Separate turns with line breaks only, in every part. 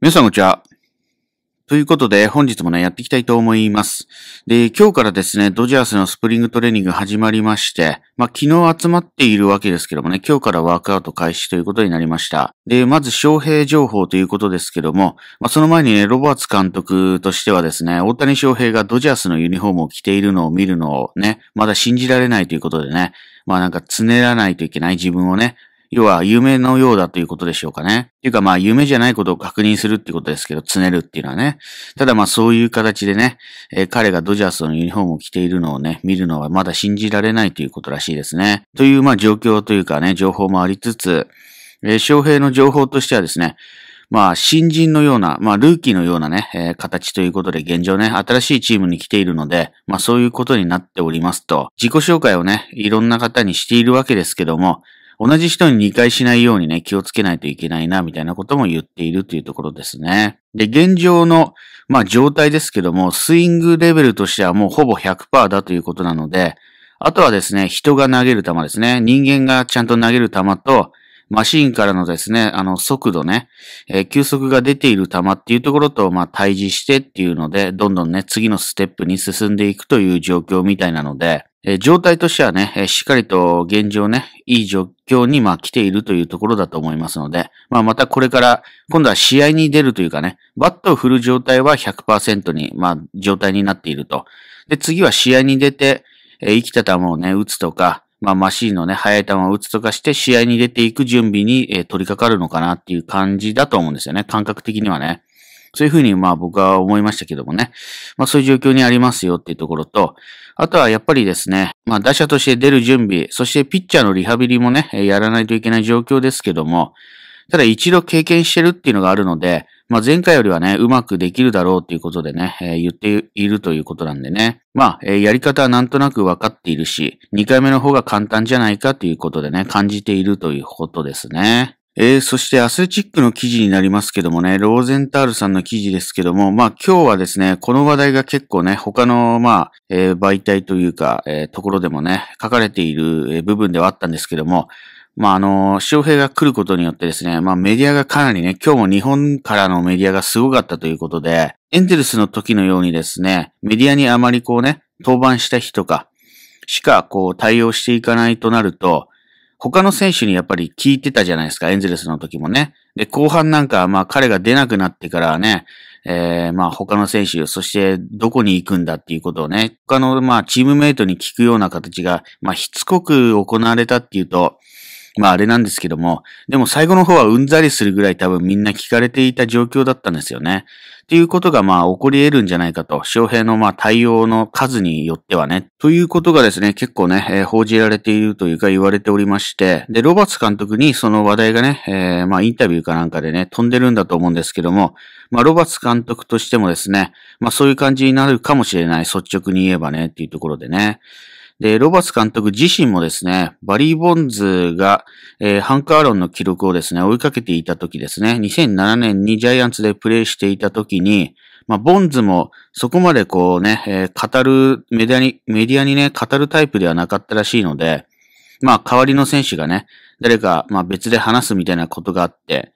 皆さんこんにちは。ということで、本日もね、やっていきたいと思います。で、今日からですね、ドジャースのスプリングトレーニング始まりまして、まあ、昨日集まっているわけですけどもね、今日からワークアウト開始ということになりました。で、まず、招聘情報ということですけども、まあ、その前にね、ロバーツ監督としてはですね、大谷翔平がドジャースのユニフォームを着ているのを見るのをね、まだ信じられないということでね、まあなんか、つねらないといけない自分をね、要は夢のようだということでしょうかね。というかまあ夢じゃないことを確認するってことですけど、つねるっていうのはね。ただまあそういう形でね、えー、彼がドジャースのユニフォームを着ているのをね、見るのはまだ信じられないということらしいですね。というまあ状況というかね、情報もありつつ、えー、翔平の情報としてはですね、まあ、新人のような、まあ、ルーキーのようなね、えー、形ということで、現状ね、新しいチームに来ているので、まあ、そういうことになっておりますと、自己紹介をね、いろんな方にしているわけですけども、同じ人に2回しないようにね、気をつけないといけないな、みたいなことも言っているというところですね。で、現状の、まあ状態ですけども、スイングレベルとしてはもうほぼ100%だということなので、あとはですね、人が投げる球ですね。人間がちゃんと投げる球と、マシーンからのですね、あの速度ね、えー、球速が出ている球っていうところと、まあ、対峙してっていうので、どんどんね、次のステップに進んでいくという状況みたいなので、状態としてはね、しっかりと現状ね、いい状況にまあ来ているというところだと思いますので、まあまたこれから、今度は試合に出るというかね、バットを振る状態は100%に、まあ状態になっていると。で、次は試合に出て、生きた球をね、打つとか、まあマシーンのね、速い球を打つとかして、試合に出ていく準備に、取り掛かるのかなっていう感じだと思うんですよね、感覚的にはね。そういうふうにまあ僕は思いましたけどもね。まあそういう状況にありますよっていうところと、あとはやっぱりですね、まあ打者として出る準備、そしてピッチャーのリハビリもね、やらないといけない状況ですけども、ただ一度経験してるっていうのがあるので、まあ前回よりはね、うまくできるだろうっていうことでね、えー、言っているということなんでね。まあ、えー、やり方はなんとなく分かっているし、2回目の方が簡単じゃないかということでね、感じているということですね。えー、そしてアスレチックの記事になりますけどもね、ローゼンタールさんの記事ですけども、まあ今日はですね、この話題が結構ね、他の、まあ、えー、媒体というか、えー、ところでもね、書かれている部分ではあったんですけども、まあ、あの、翔平が来ることによってですね、まあ、メディアがかなりね、今日も日本からのメディアがすごかったということで、エンゼルスの時のようにですね、メディアにあまりこうね、登板した日とか、しかこう対応していかないとなると、他の選手にやっぱり聞いてたじゃないですか、エンゼルスの時もね。で、後半なんか、まあ彼が出なくなってからね、えー、まあ他の選手、そしてどこに行くんだっていうことをね、他のまあチームメイトに聞くような形が、まあしつこく行われたっていうと、まああれなんですけども、でも最後の方はうんざりするぐらい多分みんな聞かれていた状況だったんですよね。っていうことがまあ起こり得るんじゃないかと、翔平のまあ対応の数によってはね、ということがですね、結構ね、えー、報じられているというか言われておりまして、で、ロバーツ監督にその話題がね、えー、まあインタビューかなんかでね、飛んでるんだと思うんですけども、まあロバーツ監督としてもですね、まあそういう感じになるかもしれない、率直に言えばね、っていうところでね。で、ロバス監督自身もですね、バリー・ボンズが、えー、ハンカーロンの記録をですね、追いかけていた時ですね、2007年にジャイアンツでプレーしていた時に、まあ、ボンズもそこまでこうね、えー、語る、メディアに、メディアにね、語るタイプではなかったらしいので、まあ、代わりの選手がね、誰か、まあ別で話すみたいなことがあって、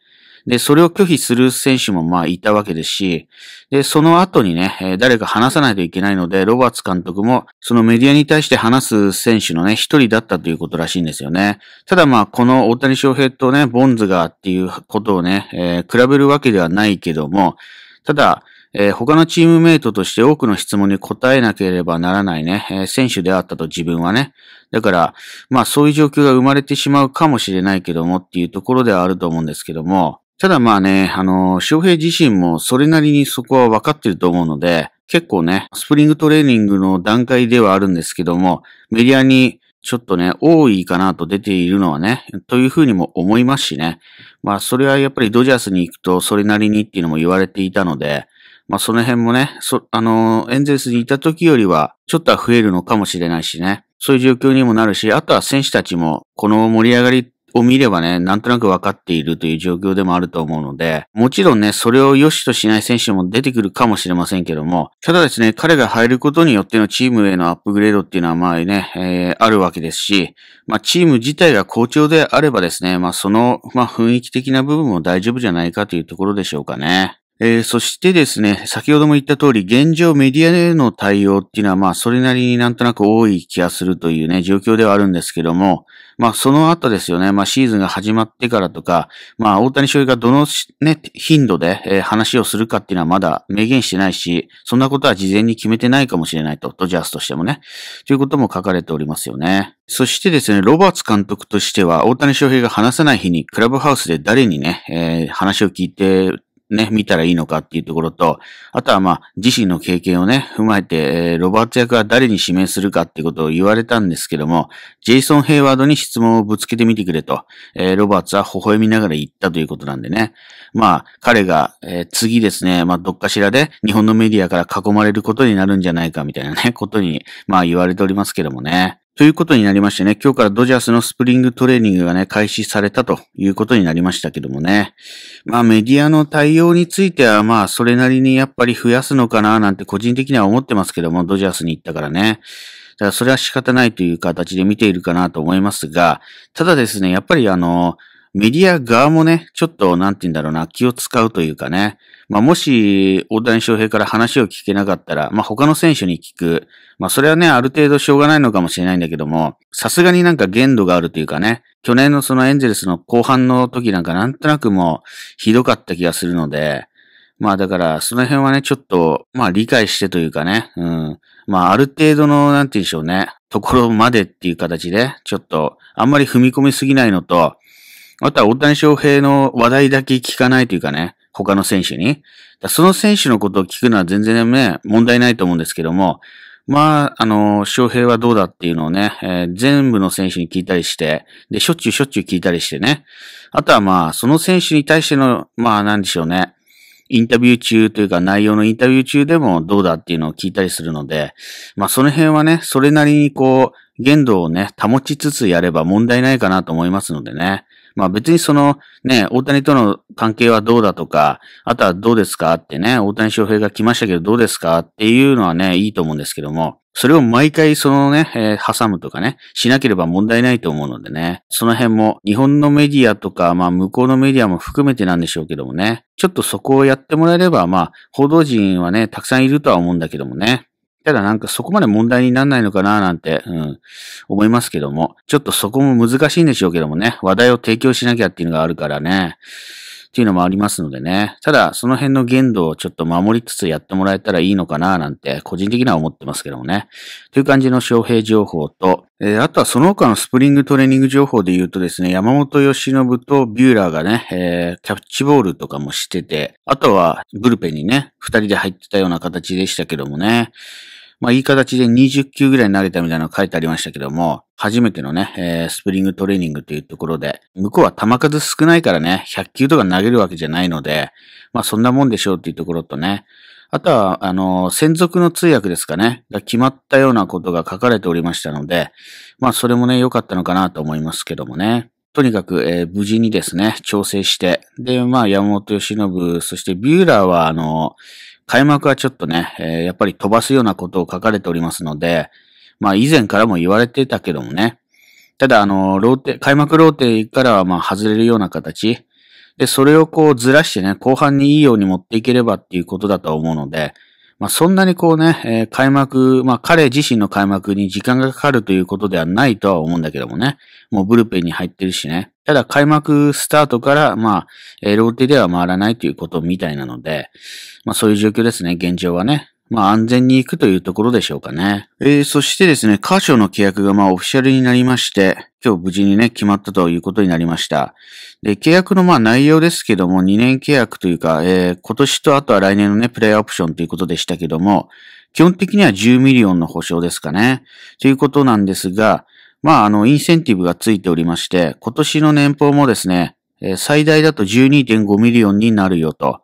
で、それを拒否する選手もまあいたわけですし、で、その後にね、誰か話さないといけないので、ロバーツ監督も、そのメディアに対して話す選手のね、一人だったということらしいんですよね。ただまあ、この大谷翔平とね、ボンズがっていうことをね、えー、比べるわけではないけども、ただ、えー、他のチームメイトとして多くの質問に答えなければならないね、えー、選手であったと自分はね。だから、まあそういう状況が生まれてしまうかもしれないけどもっていうところではあると思うんですけども、ただまあね、あの、翔平自身もそれなりにそこは分かってると思うので、結構ね、スプリングトレーニングの段階ではあるんですけども、メディアにちょっとね、多いかなと出ているのはね、というふうにも思いますしね。まあ、それはやっぱりドジャースに行くとそれなりにっていうのも言われていたので、まあ、その辺もね、そ、あの、エンゼルスにいた時よりは、ちょっとは増えるのかもしれないしね。そういう状況にもなるし、あとは選手たちも、この盛り上がりを見ればね、なんとなく分かっているという状況でもあると思うので、もちろんね、それを良しとしない選手も出てくるかもしれませんけども、ただですね、彼が入ることによってのチームへのアップグレードっていうのはまあね、えー、あるわけですし、まあチーム自体が好調であればですね、まあその、まあ雰囲気的な部分も大丈夫じゃないかというところでしょうかね。えー、そしてですね、先ほども言った通り、現状メディアへの対応っていうのは、まあ、それなりになんとなく多い気がするというね、状況ではあるんですけども、まあ、その後ですよね、まあ、シーズンが始まってからとか、まあ、大谷翔平がどのね、頻度で、えー、話をするかっていうのはまだ明言してないし、そんなことは事前に決めてないかもしれないと、ドジャースとしてもね、ということも書かれておりますよね。そしてですね、ロバーツ監督としては、大谷翔平が話さない日に、クラブハウスで誰にね、えー、話を聞いてね、見たらいいのかっていうところと、あとはまあ、自身の経験をね、踏まえて、えー、ロバーツ役は誰に指名するかっていうことを言われたんですけども、ジェイソン・ヘイワードに質問をぶつけてみてくれと、えー、ロバーツは微笑みながら言ったということなんでね。まあ、彼が、えー、次ですね、まあ、どっかしらで日本のメディアから囲まれることになるんじゃないかみたいなね、ことに、まあ、言われておりますけどもね。ということになりましてね、今日からドジャースのスプリングトレーニングがね、開始されたということになりましたけどもね。まあメディアの対応については、まあそれなりにやっぱり増やすのかななんて個人的には思ってますけども、ドジャースに行ったからね。だからそれは仕方ないという形で見ているかなと思いますが、ただですね、やっぱりあのメディア側もね、ちょっと、なんて言うんだろうな、気を使うというかね。まあ、もし、大谷翔平から話を聞けなかったら、まあ、他の選手に聞く。まあ、それはね、ある程度しょうがないのかもしれないんだけども、さすがになんか限度があるというかね、去年のそのエンゼルスの後半の時なんかなんとなくもう、ひどかった気がするので、まあだから、その辺はね、ちょっと、まあ理解してというかね、うん。まあある程度の、なんて言うんでしょうね、ところまでっていう形で、ちょっと、あんまり踏み込みすぎないのと、あとは大谷翔平の話題だけ聞かないというかね、他の選手に。その選手のことを聞くのは全然ね、問題ないと思うんですけども、まあ、あの、翔平はどうだっていうのをね、えー、全部の選手に聞いたりして、で、しょっちゅうしょっちゅう聞いたりしてね。あとはまあ、その選手に対しての、まあ、なんでしょうね。インタビュー中というか内容のインタビュー中でもどうだっていうのを聞いたりするので、まあその辺はね、それなりにこう、限度をね、保ちつつやれば問題ないかなと思いますのでね。まあ別にそのね、大谷との関係はどうだとか、あとはどうですかってね、大谷翔平が来ましたけどどうですかっていうのはね、いいと思うんですけども、それを毎回そのね、えー、挟むとかね、しなければ問題ないと思うのでね、その辺も日本のメディアとか、まあ向こうのメディアも含めてなんでしょうけどもね、ちょっとそこをやってもらえれば、まあ報道陣はね、たくさんいるとは思うんだけどもね、ただなんかそこまで問題にならないのかななんて、うん、思いますけども。ちょっとそこも難しいんでしょうけどもね。話題を提供しなきゃっていうのがあるからね。っていうのもありますのでね。ただ、その辺の限度をちょっと守りつつやってもらえたらいいのかななんて、個人的には思ってますけどもね。という感じの招平情報と、えー、あとはその他のスプリングトレーニング情報で言うとですね、山本義信とビューラーがね、えー、キャッチボールとかもしてて、あとはブルペンにね、二人で入ってたような形でしたけどもね。まあ、いい形で20球ぐらい投げたみたいなのが書いてありましたけども、初めてのね、えー、スプリングトレーニングというところで、向こうは球数少ないからね、100球とか投げるわけじゃないので、まあ、そんなもんでしょうっていうところとね、あとは、あの、専属の通訳ですかね、が決まったようなことが書かれておりましたので、まあ、それもね、良かったのかなと思いますけどもね。とにかく、えー、無事にですね、調整して、で、まあ、山本義信、そしてビューラーは、あの、開幕はちょっとね、えー、やっぱり飛ばすようなことを書かれておりますので、まあ以前からも言われてたけどもね、ただあの、ローテ、開幕ローテからはまあ外れるような形、で、それをこうずらしてね、後半にいいように持っていければっていうことだと思うので、まあ、そんなにこうね、えー、開幕、まあ、彼自身の開幕に時間がかかるということではないとは思うんだけどもね、もうブルペンに入ってるしね、ただ開幕スタートから、まあ、えー、ローテでは回らないということみたいなので、まあそういう状況ですね、現状はね。まあ安全に行くというところでしょうかね。えー、そしてですね、カーショーの契約がまあオフィシャルになりまして、今日無事にね、決まったということになりました。で、契約のまあ内容ですけども、2年契約というか、えー、今年とあとは来年のね、プレイオプションということでしたけども、基本的には10ミリオンの保証ですかね。ということなんですが、まあ、あの、インセンティブがついておりまして、今年の年俸もですね、最大だと12.5ミリオンになるよと。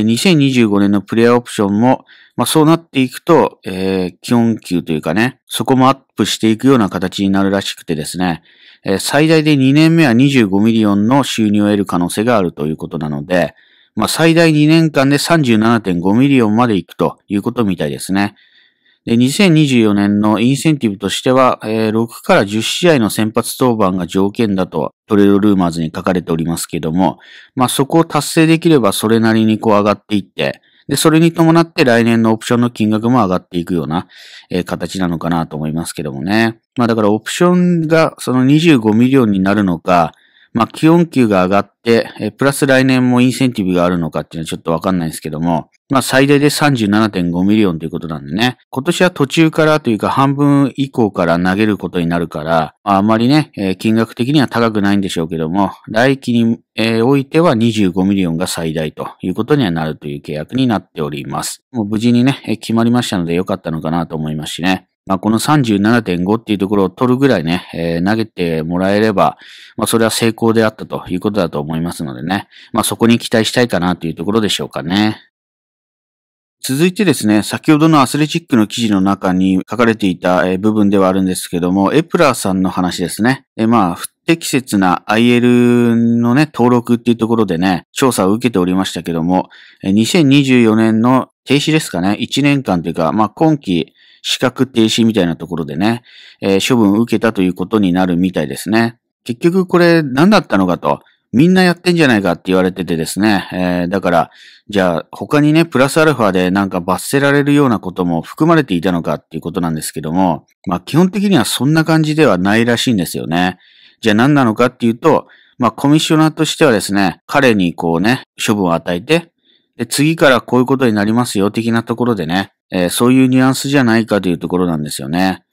2025年のプレイヤーオプションも、まあ、そうなっていくと、えー、基本給というかね、そこもアップしていくような形になるらしくてですね、えー、最大で2年目は25ミリオンの収入を得る可能性があるということなので、まあ、最大2年間で37.5ミリオンまで行くということみたいですね。で、2024年のインセンティブとしては、えー、6から10試合の先発登板が条件だとトレードルーマーズに書かれておりますけども、まあそこを達成できればそれなりにこう上がっていって、で、それに伴って来年のオプションの金額も上がっていくような、えー、形なのかなと思いますけどもね。まあだからオプションがその25ミリオンになるのか、まあ、気温給が上がって、えー、プラス来年もインセンティブがあるのかっていうのはちょっとわかんないですけども、まあ最大で37.5ミリオンということなんでね、今年は途中からというか半分以降から投げることになるから、あまりね、えー、金額的には高くないんでしょうけども、来期に、えー、おいては25ミリオンが最大ということにはなるという契約になっております。もう無事にね、えー、決まりましたので良かったのかなと思いますしね。まあ、この37.5っていうところを取るぐらいね、えー、投げてもらえれば、まあ、それは成功であったということだと思いますのでね、まあ、そこに期待したいかなというところでしょうかね。続いてですね、先ほどのアスレチックの記事の中に書かれていた部分ではあるんですけども、エプラーさんの話ですね。えまあ、不適切な IL のね、登録っていうところでね、調査を受けておりましたけども、2024年の停止ですかね、1年間というか、まあ、今期、資格停止みたいなところでね、えー、処分を受けたということになるみたいですね。結局これ何だったのかと。みんなやってんじゃないかって言われててですね。えー、だから、じゃあ他にね、プラスアルファでなんか罰せられるようなことも含まれていたのかっていうことなんですけども、まあ基本的にはそんな感じではないらしいんですよね。じゃあ何なのかっていうと、まあコミッショナーとしてはですね、彼にこうね、処分を与えて、で次からこういうことになりますよ的なところでね、えー、そういうニュアンスじゃないかというところなんですよね。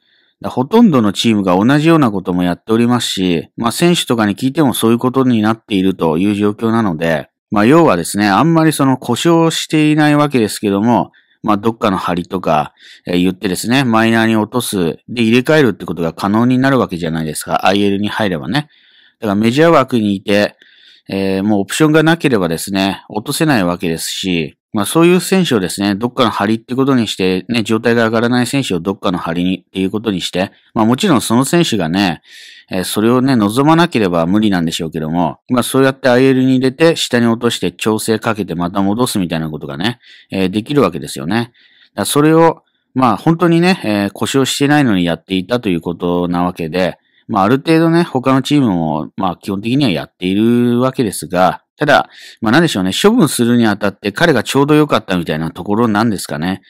ほとんどのチームが同じようなこともやっておりますし、まあ選手とかに聞いてもそういうことになっているという状況なので、まあ要はですね、あんまりその故障していないわけですけども、まあどっかの張りとか、言ってですね、マイナーに落とす、で入れ替えるってことが可能になるわけじゃないですか、IL に入ればね。だからメジャー枠にいて、えー、もうオプションがなければですね、落とせないわけですし、まあそういう選手をですね、どっかの張りってことにして、ね、状態が上がらない選手をどっかの張りにっていうことにして、まあもちろんその選手がね、えー、それをね、望まなければ無理なんでしょうけども、まあそうやって IL に入れて、下に落として調整かけてまた戻すみたいなことがね、えー、できるわけですよね。だそれを、まあ本当にね、えー、故障してないのにやっていたということなわけで、まあ、ある程度ね、他のチームも、まあ、基本的にはやっているわけですが、ただ、まあ、なんでしょうね、処分するにあたって彼がちょうど良かったみたいなところなんですかね。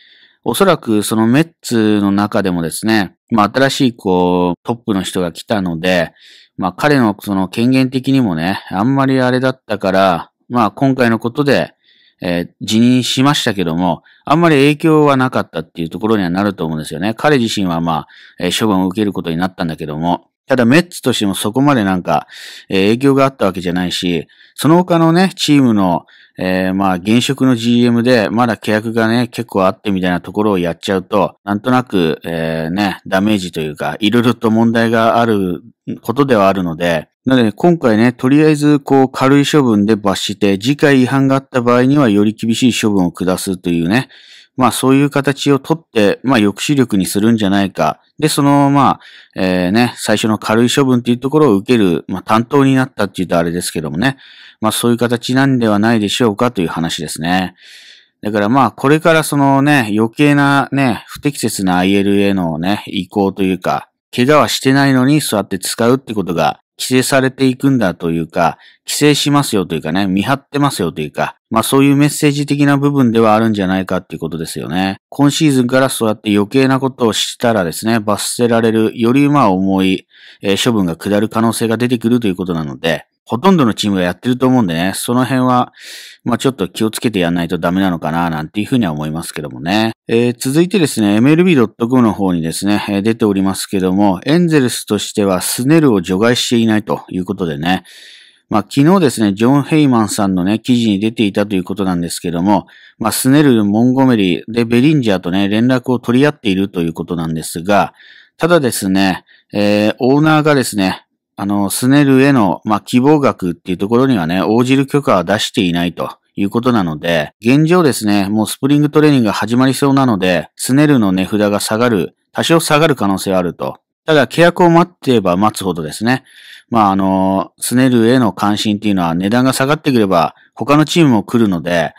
おそらくそのメッツの中でもですね、まあ新しいこうトップの人が来たので、まあ彼のその権限的にもね、あんまりあれだったから、まあ今回のことで、えー、辞任しましたけども、あんまり影響はなかったっていうところにはなると思うんですよね。彼自身はまあ、えー、処分を受けることになったんだけども、ただメッツとしてもそこまでなんか、えー、影響があったわけじゃないし、その他のね、チームの、えー、まあ、現職の GM で、まだ契約がね、結構あってみたいなところをやっちゃうと、なんとなく、えー、ね、ダメージというか、いろいろと問題があることではあるので、なので、今回ね、とりあえず、こう、軽い処分で罰して、次回違反があった場合には、より厳しい処分を下すというね、まあそういう形をとって、まあ抑止力にするんじゃないか。で、その、まあ、えー、ね、最初の軽い処分っていうところを受ける、まあ担当になったって言うとあれですけどもね。まあそういう形なんではないでしょうかという話ですね。だからまあ、これからそのね、余計なね、不適切な IL へのね、移行というか、怪我はしてないのに座って使うってことが、規制されていくんだというか、規制しますよというかね、見張ってますよというか、まあそういうメッセージ的な部分ではあるんじゃないかっていうことですよね。今シーズンからそうやって余計なことをしたらですね、罰せられる、よりまあ重い、えー、処分が下る可能性が出てくるということなので、ほとんどのチームがやってると思うんでね、その辺は、まあちょっと気をつけてやんないとダメなのかな、なんていうふうには思いますけどもね。えー、続いてですね、MLB.com の方にですね、出ておりますけども、エンゼルスとしてはスネルを除外していないということでね、まあ、昨日ですね、ジョン・ヘイマンさんのね、記事に出ていたということなんですけども、まあ、スネル、モンゴメリー、で、ベリンジャーとね、連絡を取り合っているということなんですが、ただですね、えー、オーナーがですね、あの、スネルへの、まあ、希望額っていうところにはね、応じる許可は出していないということなので、現状ですね、もうスプリングトレーニングが始まりそうなので、スネルの値札が下がる、多少下がる可能性はあると。ただ、契約を待ってれば待つほどですね。まあ、あの、スネルへの関心っていうのは値段が下がってくれば、他のチームも来るので、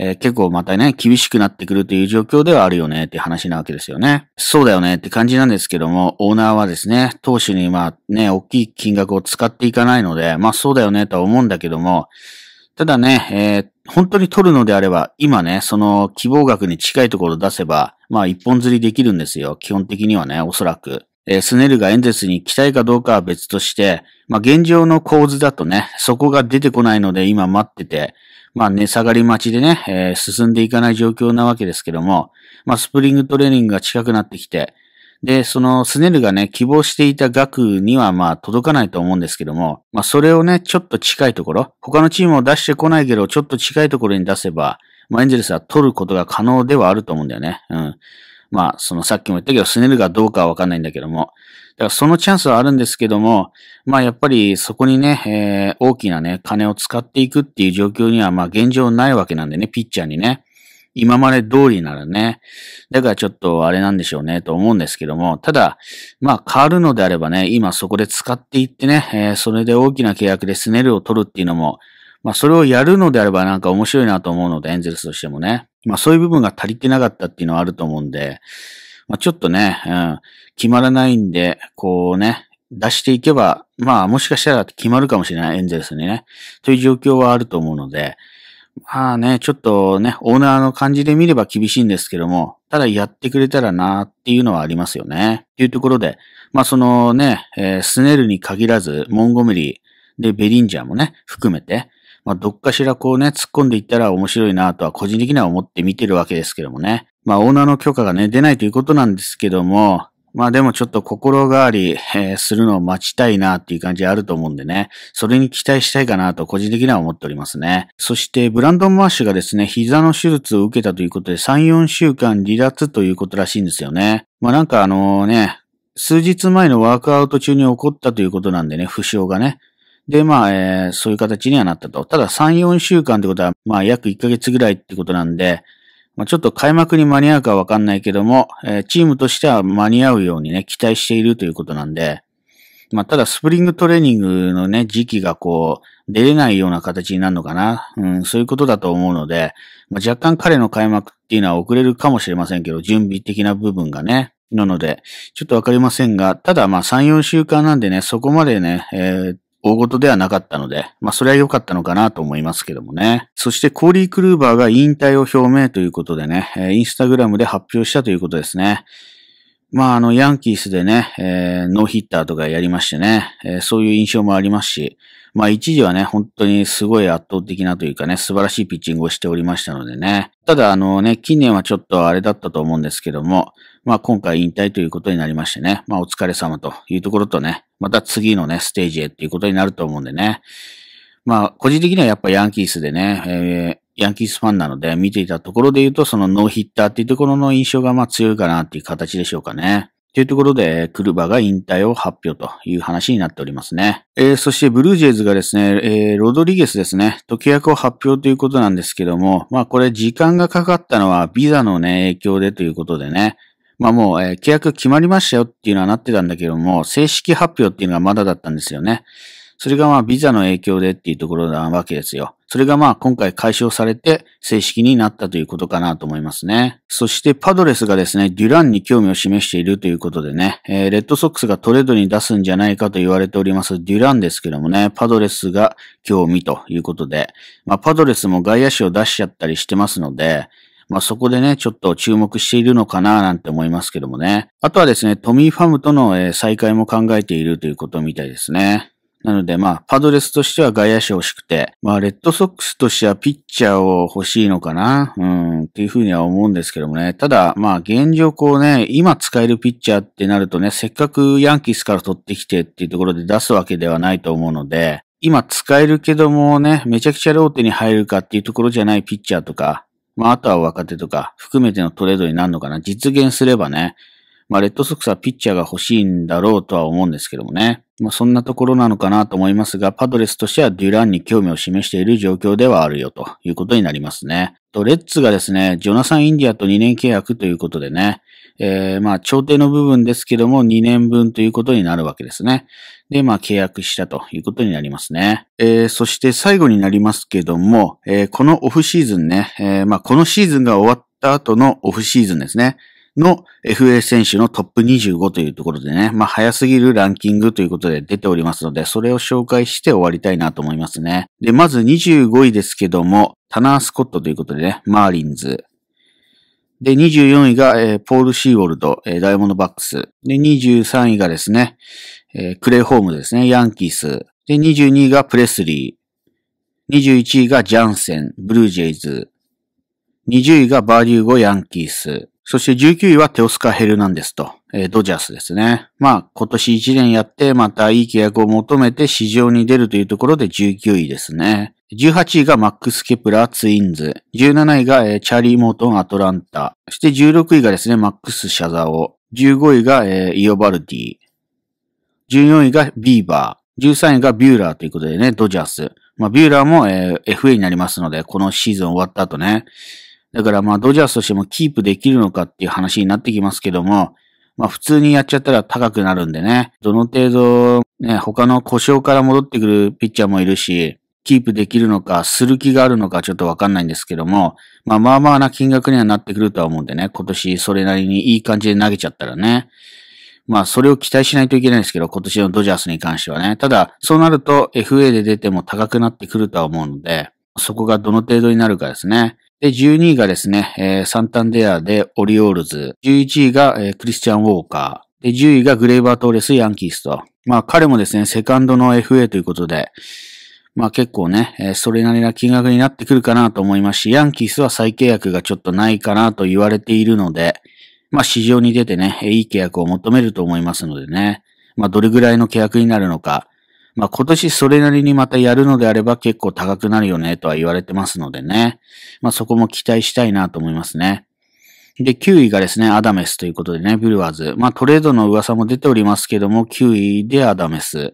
えー、結構またね、厳しくなってくるという状況ではあるよねって話なわけですよね。そうだよねって感じなんですけども、オーナーはですね、投資にまあね、大きい金額を使っていかないので、まあそうだよねとは思うんだけども、ただね、えー、本当に取るのであれば、今ね、その希望額に近いところ出せば、まあ一本釣りできるんですよ。基本的にはね、おそらく。えー、スネルが演説に来たいかどうかは別として、まあ現状の構図だとね、そこが出てこないので今待ってて、まあ、値下がり待ちでね、えー、進んでいかない状況なわけですけども、まあ、スプリングトレーニングが近くなってきて、で、そのスネルがね、希望していた額にはまあ届かないと思うんですけども、まあそれをね、ちょっと近いところ、他のチームを出してこないけど、ちょっと近いところに出せば、まあエンゼルスは取ることが可能ではあると思うんだよね。うん。まあ、そのさっきも言ったけど、スネルがどうかはわかんないんだけども、らそのチャンスはあるんですけども、まあやっぱりそこにね、えー、大きなね、金を使っていくっていう状況には、まあ現状ないわけなんでね、ピッチャーにね。今まで通りならね、だからちょっとあれなんでしょうねと思うんですけども、ただ、まあ変わるのであればね、今そこで使っていってね、えー、それで大きな契約でスネルを取るっていうのも、まあそれをやるのであればなんか面白いなと思うので、エンゼルスとしてもね、まあそういう部分が足りてなかったっていうのはあると思うんで、まあちょっとね、うん、決まらないんで、こうね、出していけば、まあもしかしたら決まるかもしれない、エンゼルスにね。という状況はあると思うので、まあね、ちょっとね、オーナーの感じで見れば厳しいんですけども、ただやってくれたらなっていうのはありますよね。っていうところで、まあそのね、えー、スネルに限らず、モンゴメリーでベリンジャーもね、含めて、まあどっかしらこうね、突っ込んでいったら面白いなとは個人的には思って見てるわけですけどもね。まあオーナーの許可がね、出ないということなんですけども、まあでもちょっと心変わり、するのを待ちたいなっていう感じあると思うんでね、それに期待したいかなと個人的には思っておりますね。そしてブランドン・マーシュがですね、膝の手術を受けたということで3、4週間離脱ということらしいんですよね。まあなんかあのね、数日前のワークアウト中に起こったということなんでね、負傷がね。で、まあ、えー、そういう形にはなったと。ただ3、4週間ってことは、まあ、約1ヶ月ぐらいってことなんで、まあ、ちょっと開幕に間に合うかわかんないけども、えー、チームとしては間に合うようにね、期待しているということなんで、まあ、ただスプリングトレーニングのね、時期がこう、出れないような形になるのかな。うん、そういうことだと思うので、まあ、若干彼の開幕っていうのは遅れるかもしれませんけど、準備的な部分がね。なので、ちょっとわかりませんが、ただまあ3、4週間なんでね、そこまでね、えー、大事ではなかったので、まあそれは良かったのかなと思いますけどもね。そしてコーリー・クルーバーが引退を表明ということでね、インスタグラムで発表したということですね。まあ、あの、ヤンキースでね、えー、ノーヒッターとかやりましてね、えー、そういう印象もありますし、まあ、一時はね、本当にすごい圧倒的なというかね、素晴らしいピッチングをしておりましたのでね。ただ、あのね、近年はちょっとあれだったと思うんですけども、まあ、今回引退ということになりましてね、まあ、お疲れ様というところとね、また次のね、ステージへっていうことになると思うんでね。まあ、個人的にはやっぱヤンキースでね、えーヤンキースファンなので、見ていたところで言うと、そのノーヒッターっていうところの印象がまあ強いかなっていう形でしょうかね。というところで、クルバが引退を発表という話になっておりますね。えー、そしてブルージェイズがですね、えー、ロドリゲスですね、と契約を発表ということなんですけども、まあこれ時間がかかったのはビザのね、影響でということでね、まあもう、えー、契約決まりましたよっていうのはなってたんだけども、正式発表っていうのはまだだったんですよね。それがまあビザの影響でっていうところなわけですよ。それがまあ今回解消されて正式になったということかなと思いますね。そしてパドレスがですね、デュランに興味を示しているということでね、えー、レッドソックスがトレードに出すんじゃないかと言われておりますデュランですけどもね、パドレスが興味ということで、まあパドレスも外野手を出しちゃったりしてますので、まあ、そこでね、ちょっと注目しているのかななんて思いますけどもね。あとはですね、トミーファムとの、え再会も考えているということみたいですね。なのでまあ、パドレスとしては外野手欲しくて、まあ、レッドソックスとしてはピッチャーを欲しいのかな、うん、っていうふうには思うんですけどもね。ただ、まあ、現状こうね、今使えるピッチャーってなるとね、せっかくヤンキースから取ってきてっていうところで出すわけではないと思うので、今使えるけどもね、めちゃくちゃローテに入るかっていうところじゃないピッチャーとか、まあ、あとは若手とか含めてのトレードになるのかな。実現すればね、まあ、レッドソックスはピッチャーが欲しいんだろうとは思うんですけどもね。まあ、そんなところなのかなと思いますが、パドレスとしてはデュランに興味を示している状況ではあるよということになりますね。と、レッツがですね、ジョナサン・インディアと2年契約ということでね、えー、まあ、調停の部分ですけども、2年分ということになるわけですね。で、まあ、契約したということになりますね。えー、そして最後になりますけども、えー、このオフシーズンね、えー、まあ、このシーズンが終わった後のオフシーズンですね。の FA 選手のトップ25というところでね、まあ早すぎるランキングということで出ておりますので、それを紹介して終わりたいなと思いますね。で、まず25位ですけども、タナー・スコットということでね、マーリンズ。で、24位が、えー、ポール・シーウォルド、えー、ダイヤモンド・バックス。で、23位がですね、えー、クレイ・ホームですね、ヤンキース。で、22位がプレスリー。21位がジャンセン、ブルージェイズ。20位がバーデューゴ・ヤンキース。そして19位はテオスカ・ヘルナンデスと、えー、ドジャースですね。まあ、今年1年やって、またいい契約を求めて市場に出るというところで19位ですね。18位がマックス・ケプラー・ツインズ。17位が、えー、チャーリー・モートン・アトランタ。そして16位がですね、マックス・シャザオ。15位が、えー、イオ・バルディ。14位がビーバー。13位がビューラーということでね、ドジャース。まあ、ビューラーも、えー、FA になりますので、このシーズン終わった後ね、だからまあドジャースとしてもキープできるのかっていう話になってきますけども、まあ普通にやっちゃったら高くなるんでね、どの程度ね、他の故障から戻ってくるピッチャーもいるし、キープできるのか、する気があるのかちょっとわかんないんですけども、まあまあまあな金額にはなってくるとは思うんでね、今年それなりにいい感じで投げちゃったらね、まあそれを期待しないといけないんですけど、今年のドジャースに関してはね、ただそうなると FA で出ても高くなってくるとは思うので、そこがどの程度になるかですね。で、12位がですね、えー、サンタンデアでオリオールズ。11位が、えー、クリスチャン・ウォーカー。で、10位がグレイバー・トーレス・ヤンキースと。まあ、彼もですね、セカンドの FA ということで、まあ結構ね、えー、それなりな金額になってくるかなと思いますし、ヤンキースは再契約がちょっとないかなと言われているので、まあ市場に出てね、いい契約を求めると思いますのでね、まあどれぐらいの契約になるのか、まあ今年それなりにまたやるのであれば結構高くなるよねとは言われてますのでね。まあそこも期待したいなと思いますね。で、9位がですね、アダメスということでね、ブルワーズ。まあトレードの噂も出ておりますけども、9位でアダメス。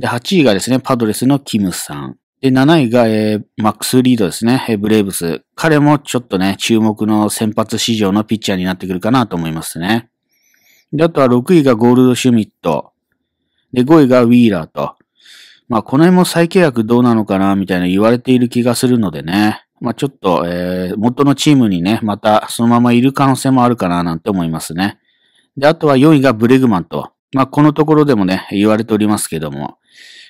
で、8位がですね、パドレスのキムさん。で、7位が、えー、マックス・リードですね、えー、ブレーブス。彼もちょっとね、注目の先発市場のピッチャーになってくるかなと思いますね。で、あとは6位がゴールド・シュミット。で、5位がウィーラーと。まあ、この辺も再契約どうなのかな、みたいな言われている気がするのでね。まあ、ちょっと、えー、元のチームにね、またそのままいる可能性もあるかな、なんて思いますね。で、あとは4位がブレグマンと。まあ、このところでもね、言われておりますけども。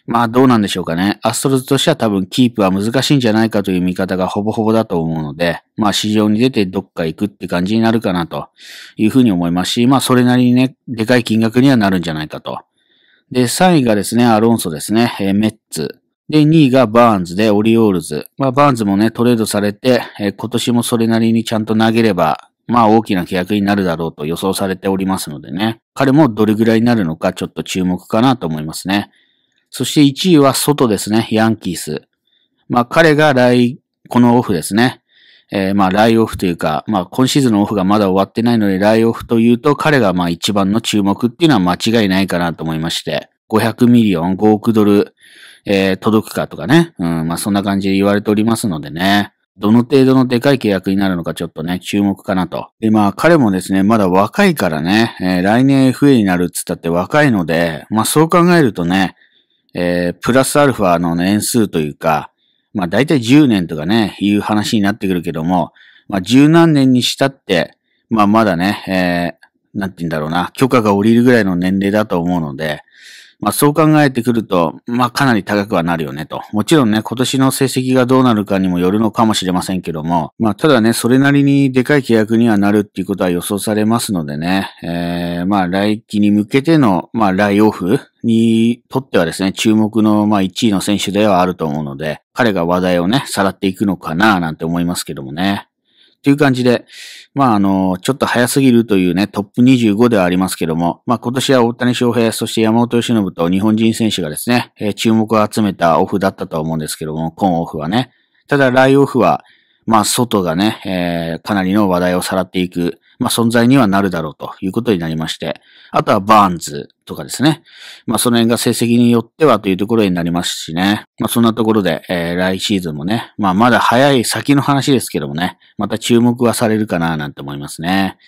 まあ、どうなんでしょうかね。アストロズとしては多分キープは難しいんじゃないかという見方がほぼほぼだと思うので、まあ、市場に出てどっか行くって感じになるかなというふうに思いますし、まあ、それなりにね、でかい金額にはなるんじゃないかと。で、3位がですね、アロンソですね、えー、メッツ。で、2位がバーンズでオリオールズ。まあ、バーンズもね、トレードされて、えー、今年もそれなりにちゃんと投げれば、まあ、大きな契約になるだろうと予想されておりますのでね。彼もどれぐらいになるのか、ちょっと注目かなと思いますね。そして1位は外ですね、ヤンキース。まあ、彼が来、このオフですね、えー、まあ、ライオフというか、まあ、今シーズンのオフがまだ終わってないので、ライオフというと、彼がまあ一番の注目っていうのは間違いないかなと思いまして、500ミリオン、5億ドル、えー、届くかとかね、うん、まあ、そんな感じで言われておりますのでね、どの程度のでかい契約になるのかちょっとね、注目かなと。で、まあ彼もですね、まだ若いからね、えー、来年 FA になるっつったって若いので、まあそう考えるとね、えー、プラスアルファの年数というか、まあ大体10年とかね、いう話になってくるけども、まあ十何年にしたって、まあまだね、えー、なんて言うんだろうな、許可が下りるぐらいの年齢だと思うので、まあそう考えてくると、まあかなり高くはなるよねと。もちろんね、今年の成績がどうなるかにもよるのかもしれませんけども、まあただね、それなりにでかい契約にはなるっていうことは予想されますのでね、えー、まあ来季に向けての、まあ来オフにとってはですね、注目の、まあ、1位の選手ではあると思うので、彼が話題をね、さらっていくのかななんて思いますけどもね。という感じで、まああの、ちょっと早すぎるというね、トップ25ではありますけども、まあ今年は大谷翔平、そして山本由伸と日本人選手がですね、えー、注目を集めたオフだったと思うんですけども、今オフはね。ただ来オフは、まあ外がね、えー、かなりの話題をさらっていく、まあ、存在にはなるだろうということになりまして、あとはバーンズとかですね。まあ、その辺が成績によってはというところになりますしね。まあ、そんなところで、えー、来シーズンもね、まあ、まだ早い先の話ですけどもね、また注目はされるかななんて思いますね。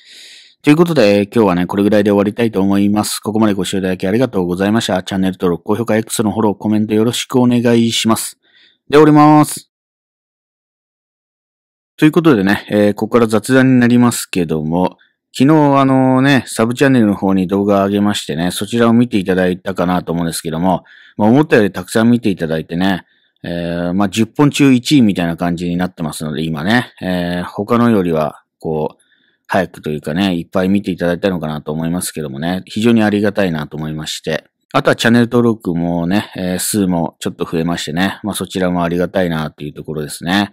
ということで、今日はね、これぐらいで終わりたいと思います。ここまでご視聴いただきありがとうございました。チャンネル登録、高評価 X のフォロー、コメントよろしくお願いします。で、おります。ということでね、えー、ここから雑談になりますけども、昨日あのね、サブチャンネルの方に動画上げましてね、そちらを見ていただいたかなと思うんですけども、まあ、思ったよりたくさん見ていただいてね、えー、まあ、10本中1位みたいな感じになってますので、今ね、えー、他のよりは、こう、早くというかね、いっぱい見ていただいたのかなと思いますけどもね、非常にありがたいなと思いまして。あとはチャンネル登録もね、えー、数もちょっと増えましてね。まあそちらもありがたいなっていうところですね。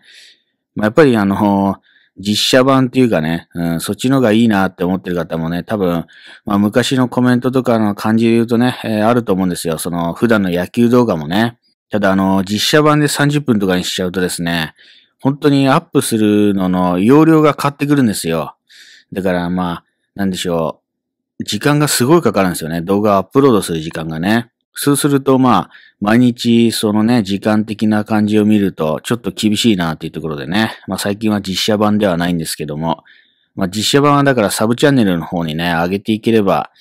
まあ、やっぱりあの、実写版っていうかね、うん、そっちのがいいなって思ってる方もね、多分、まあ、昔のコメントとかの感じで言うとね、えー、あると思うんですよ。その、普段の野球動画もね。ただあの、実写版で30分とかにしちゃうとですね、本当にアップするのの容量が変わってくるんですよ。だからまあ、なんでしょう。時間がすごいかかるんですよね。動画アップロードする時間がね。そうすると、まあ、毎日、そのね、時間的な感じを見ると、ちょっと厳しいなっていうところでね、まあ最近は実写版ではないんですけども、まあ実写版はだからサブチャンネルの方にね、上げていければ、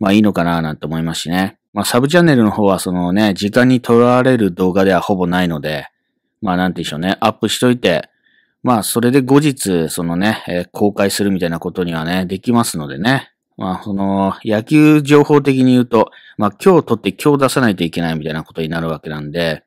まあいいのかななんて思いますしね。まあサブチャンネルの方はそのね、時間にとらわれる動画ではほぼないので、まあなんて言うんでしょうね、アップしといて、まあそれで後日、そのね、えー、公開するみたいなことにはね、できますのでね。まあ、その、野球情報的に言うと、まあ、今日取って今日出さないといけないみたいなことになるわけなんで、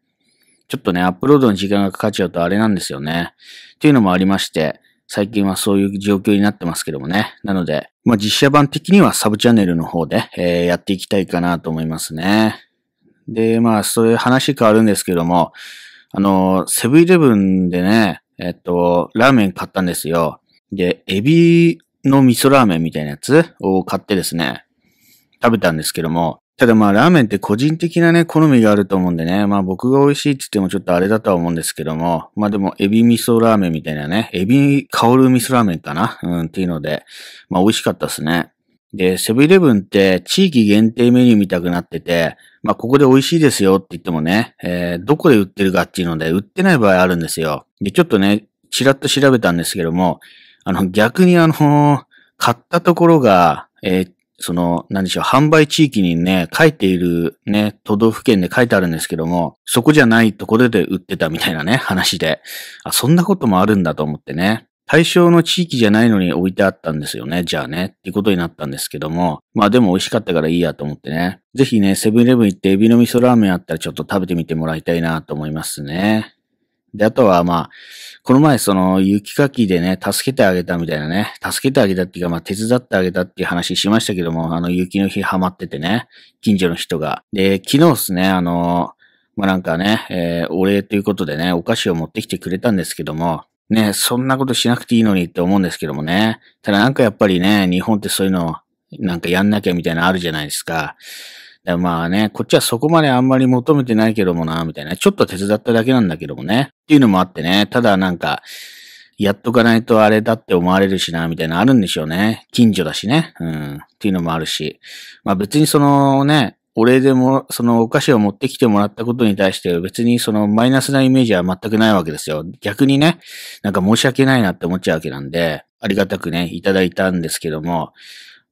ちょっとね、アップロードの時間がかかっちゃうとあれなんですよね。っていうのもありまして、最近はそういう状況になってますけどもね。なので、まあ、実写版的にはサブチャンネルの方で、えー、やっていきたいかなと思いますね。で、まあ、そういう話変わるんですけども、あの、セブンイレブンでね、えっと、ラーメン買ったんですよ。で、エビの味噌ラーメンみたいなやつを買ってですね、食べたんですけども、ただまあラーメンって個人的なね、好みがあると思うんでね、まあ僕が美味しいって言ってもちょっとあれだとは思うんですけども、まあでもエビ味噌ラーメンみたいなね、エビ香る味噌ラーメンかなうんっていうので、まあ美味しかったですね。で、セブンイレブンって地域限定メニュー見たくなってて、まあここで美味しいですよって言ってもね、えー、どこで売ってるかっていうので売ってない場合あるんですよ。で、ちょっとね、ちらっと調べたんですけども、あの、逆にあの、買ったところが、えー、その、何でしょう、販売地域にね、書いているね、都道府県で書いてあるんですけども、そこじゃないところで売ってたみたいなね、話で。あ、そんなこともあるんだと思ってね。対象の地域じゃないのに置いてあったんですよね。じゃあね。っていうことになったんですけども。まあでも美味しかったからいいやと思ってね。ぜひね、セブンイレブン行ってエビの味噌ラーメンあったらちょっと食べてみてもらいたいなと思いますね。で、あとはまあ、この前その雪かきでね、助けてあげたみたいなね、助けてあげたっていうかまあ手伝ってあげたっていう話しましたけども、あの雪の日ハマっててね、近所の人が。で、昨日ですね、あの、まあなんかね、えー、お礼ということでね、お菓子を持ってきてくれたんですけども、ね、そんなことしなくていいのにって思うんですけどもね。ただなんかやっぱりね、日本ってそういうのなんかやんなきゃみたいなのあるじゃないですか。まあね、こっちはそこまであんまり求めてないけどもな、みたいな。ちょっと手伝っただけなんだけどもね。っていうのもあってね、ただなんか、やっとかないとあれだって思われるしな、みたいなあるんでしょうね。近所だしね。うん。っていうのもあるし。まあ別にそのね、お礼でも、そのお菓子を持ってきてもらったことに対して別にそのマイナスなイメージは全くないわけですよ。逆にね、なんか申し訳ないなって思っちゃうわけなんで、ありがたくね、いただいたんですけども、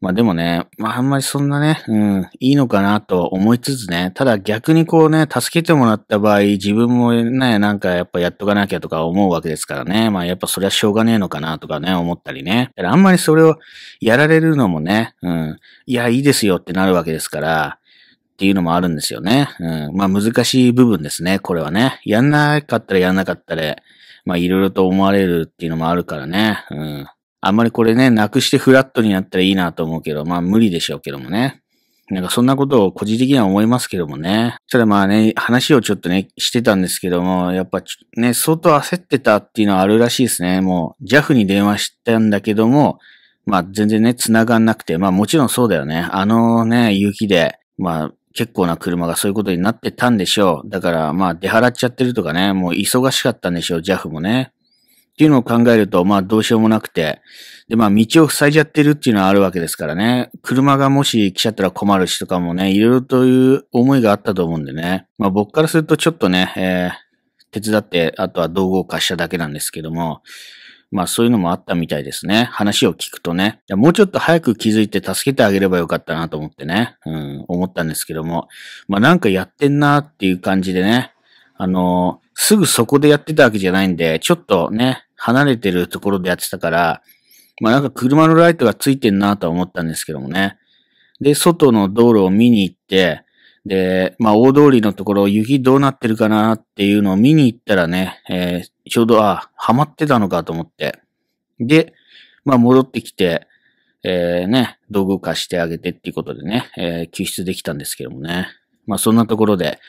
まあでもね、まああんまりそんなね、うん、いいのかなと思いつつね、ただ逆にこうね、助けてもらった場合、自分もね、なんかやっぱやっとかなきゃとか思うわけですからね、まあやっぱそれはしょうがねえのかなとかね、思ったりね。だからあんまりそれをやられるのもね、うん、いや、いいですよってなるわけですから、っていうのもあるんですよね。うん。まあ難しい部分ですね、これはね。やんなかったらやんなかったで、まあいろいろと思われるっていうのもあるからね。うん。あんまりこれね、なくしてフラットになったらいいなと思うけど、まあ無理でしょうけどもね。なんかそんなことを個人的には思いますけどもね。ただまあね、話をちょっとね、してたんですけども、やっぱね、相当焦ってたっていうのはあるらしいですね。もう JAF に電話したんだけども、まあ全然ね、繋がんなくて、まあもちろんそうだよね。あのね、雪で、まあ結構な車がそういうことになってたんでしょう。だからまあ出払っちゃってるとかね、もう忙しかったんでしょう、JAF もね。っていうのを考えると、まあどうしようもなくて、で、まあ道を塞いじゃってるっていうのはあるわけですからね、車がもし来ちゃったら困るしとかもね、いろいろという思いがあったと思うんでね、まあ僕からするとちょっとね、えー、手伝って、あとは道具を貸しただけなんですけども、まあそういうのもあったみたいですね。話を聞くとね。もうちょっと早く気づいて助けてあげればよかったなと思ってね。うん、思ったんですけども。まあなんかやってんなっていう感じでね。あのすぐそこでやってたわけじゃないんで、ちょっとね、離れてるところでやってたから、まあなんか車のライトがついてんなとは思ったんですけどもね。で、外の道路を見に行って、で、まあ大通りのところ、雪どうなってるかなっていうのを見に行ったらね、えー、ちょうど、あ、ハマってたのかと思って。で、まあ戻ってきて、えー、ね、道具化してあげてっていうことでね、えー、救出できたんですけどもね。まあそんなところで、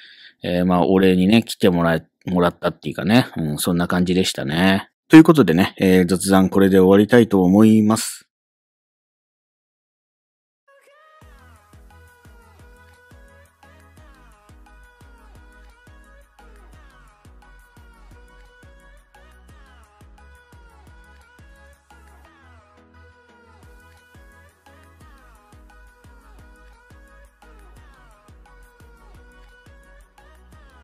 えー、まあ、お礼にね、来てもらえ、もらったっていうかね、うん、そんな感じでしたね。ということでね、えー、雑談これで終わりたいと思います。